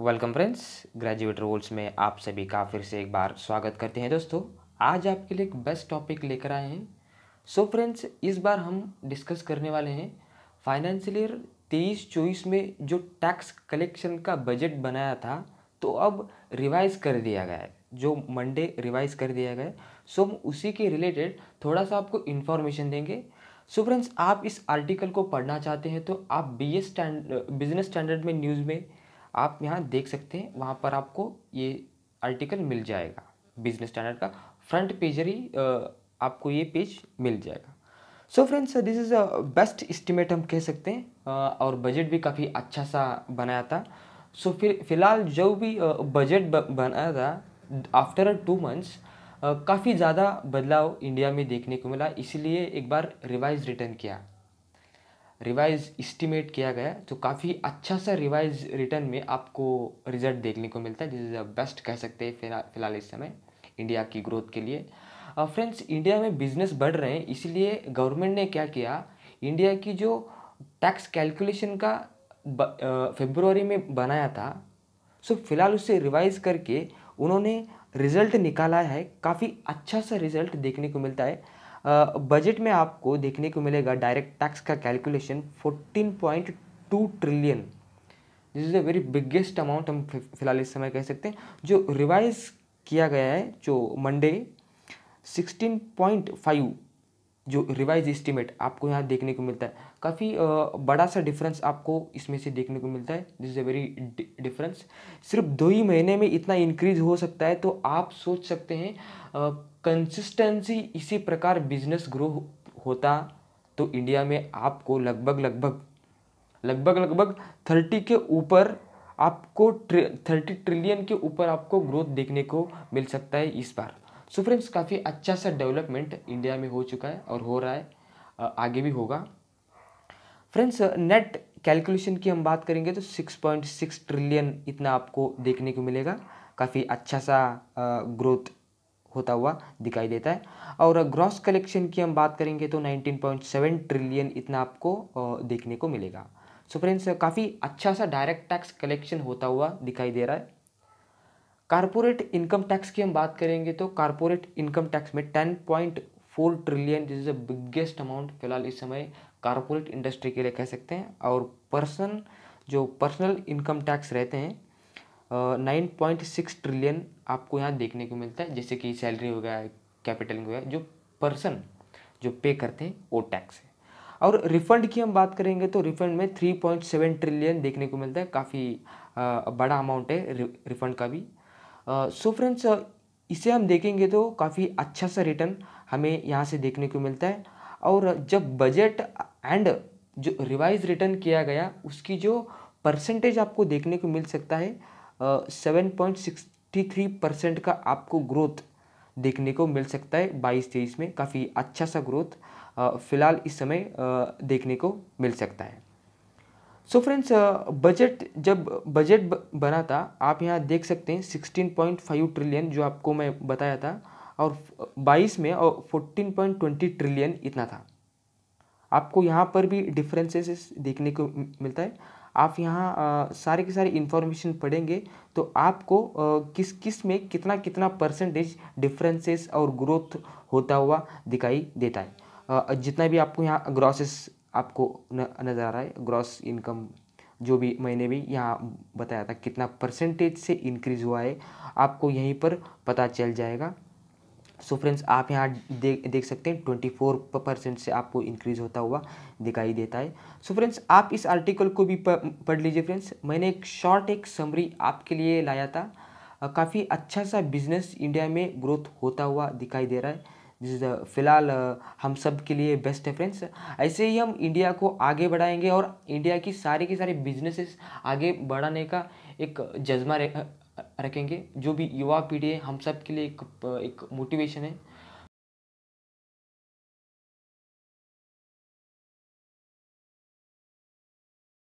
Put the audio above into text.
welcome friends graduate roles में आप सभी का फिर से एक बार स्वागत करते हैं दोस्तों आज आपके लिए एक बेस्ट टॉपिक लेकर आए हैं सो फ्रेंड्स इस बार हम डिस्कस करने वाले हैं फाइनेंशियल ईयर तेईस चौबीस में जो टैक्स कलेक्शन का बजट बनाया था तो अब रिवाइज़ कर दिया गया है जो मंडे रिवाइज़ कर दिया गया है सो हम उसी के रिलेटेड थोड़ा सा आपको इन्फॉर्मेशन देंगे सो so फ्रेंड्स आप इस आर्टिकल को पढ़ना चाहते हैं तो आप बी एस बिजनेस स्टैंडर्ड में न्यूज़ में आप यहाँ देख सकते हैं वहाँ पर आपको ये आर्टिकल मिल जाएगा बिजनेस स्टैंडर्ड का फ्रंट पेजर ही आपको ये पेज मिल जाएगा so friends this is a best estimate हम कह सकते हैं और बजट भी काफ़ी अच्छा सा बनाया था सो so, फिर फिलहाल जो भी बजट बनाया था आफ्टर टू मंथ्स काफ़ी ज़्यादा बदलाव इंडिया में देखने को मिला इसलिए एक बार रिवाइज रिटर्न किया रिवाइज इस्टीमेट किया गया तो काफ़ी अच्छा सा रिवाइज रिटर्न में आपको रिजल्ट देखने को मिलता है जिस इज़ बेस्ट कह सकते हैं फिलहाल इस समय इंडिया की ग्रोथ के लिए फ्रेंड्स इंडिया में बिजनेस बढ़ रहे हैं इसलिए गवर्नमेंट ने क्या किया इंडिया की जो टैक्स कैलकुलेशन का फेब्रुवरी में बनाया था सो फिलहाल उसे रिवाइज करके उन्होंने रिज़ल्ट निकाला है काफ़ी अच्छा सा रिज़ल्ट देखने को मिलता है बजट में आपको देखने को मिलेगा डायरेक्ट टैक्स का calculation 14.2 trillion this is a very biggest amount हम फिलहाल इस समय कह सकते हैं जो रिवाइज किया गया है जो मंडे 16.5 जो रिवाइज एस्टिमेट आपको यहाँ देखने को मिलता है काफ़ी बड़ा सा डिफरेंस आपको इसमें से देखने को मिलता है this is a very difference सिर्फ दो ही महीने में इतना इंक्रीज हो सकता है तो आप सोच सकते हैं कंसिस्टेंसी इसी प्रकार बिजनेस ग्रो होता तो इंडिया में आपको लगभग लगभग लगभग लगभग थर्टी के ऊपर आपको थर्टी ट्रिलियन के ऊपर आपको ग्रोथ देखने को मिल सकता है इस बार सो फ्रेंड्स काफ़ी अच्छा सा डेवलपमेंट इंडिया में हो चुका है और हो रहा है आगे भी होगा फ्रेंड्स नेट कैलकुलेशन की हम बात करेंगे तो 6.6 ट्रिलियन इतना आपको देखने को मिलेगा काफ़ी अच्छा सा ग्रोथ होता हुआ दिखाई देता है और ग्रॉस कलेक्शन की हम बात करेंगे तो 19.7 ट्रिलियन इतना आपको देखने को मिलेगा सो फ्रेंड्स काफ़ी अच्छा सा डायरेक्ट टैक्स कलेक्शन होता हुआ दिखाई दे रहा है कारपोरेट इनकम टैक्स की हम बात करेंगे तो कारपोरेट इनकम टैक्स में ten point four trillion this is the biggest amount फिलहाल इस समय कारपोरेट इंडस्ट्री के लिए कह सकते हैं और पर्सन जो पर्सनल इनकम टैक्स रहते हैं नाइन पॉइंट सिक्स ट्रिलियन आपको यहाँ देखने को मिलता है जैसे कि सैलरी हो गया कैपिटल हो गया जो पर्सन जो पे करते हैं वो टैक्स है और रिफंड की हम बात करेंगे तो रिफंड में थ्री पॉइंट सेवन ट्रिलियन देखने को मिलता है काफ़ी बड़ा अमाउंट है रिफंड का भी सो फ्रेंड्स इसे हम देखेंगे तो काफ़ी अच्छा सा रिटर्न हमें यहाँ से देखने को मिलता है और जब बजट एंड जो रिवाइज रिटर्न किया गया उसकी जो परसेंटेज आपको देखने को मिल सकता है seven point sixty three percent का आपको ग्रोथ देखने को मिल सकता है बाईस तेईस में काफ़ी अच्छा सा ग्रोथ फिलहाल इस समय देखने को मिल सकता है सो फ्रेंड्स बजट जब बजट बना था आप यहाँ देख सकते हैं सिक्सटीन पॉइंट फाइव ट्रिलियन जो आपको मैं बताया था और बाईस में और फोर्टीन पॉइंट ट्वेंटी ट्रिलियन इतना था आपको यहाँ पर भी डिफरेंसेस देखने को मिलता है आप यहाँ सारे के सारे इन्फॉर्मेशन पढ़ेंगे तो आपको आ, किस किस में कितना कितना परसेंटेज डिफरेंसेस और ग्रोथ होता हुआ दिखाई देता है आ, जितना भी आपको यहाँ ग्रॉसेस आपको नज़र आ रहा है ग्रॉस इनकम जो भी मैंने भी यहाँ बताया था कितना परसेंटेज से इंक्रीज हुआ है आपको यहीं पर पता चल जाएगा सो so फ्रेंड्स आप यहाँ देख देख सकते हैं ट्वेंटी फोर परसेंट से आपको इंक्रीज होता हुआ दिखाई देता है सो so फ्रेंड्स आप इस आर्टिकल को भी पढ़ लीजिए फ्रेंड्स मैंने एक शॉर्ट एक समरी आपके लिए लाया था काफ़ी अच्छा सा बिजनेस इंडिया में ग्रोथ होता हुआ दिखाई दे रहा है जिस फ़िलहाल हम सब के लिए बेस्ट है फ्रेंड्स ऐसे ही हम इंडिया को आगे बढ़ाएंगे और इंडिया की सारी की सारी बिजनेसेस आगे बढ़ाने का एक जज्बा रखेंगे जो भी युवा पीढ़ी है हम सब के लिए एक एक मोटिवेशन है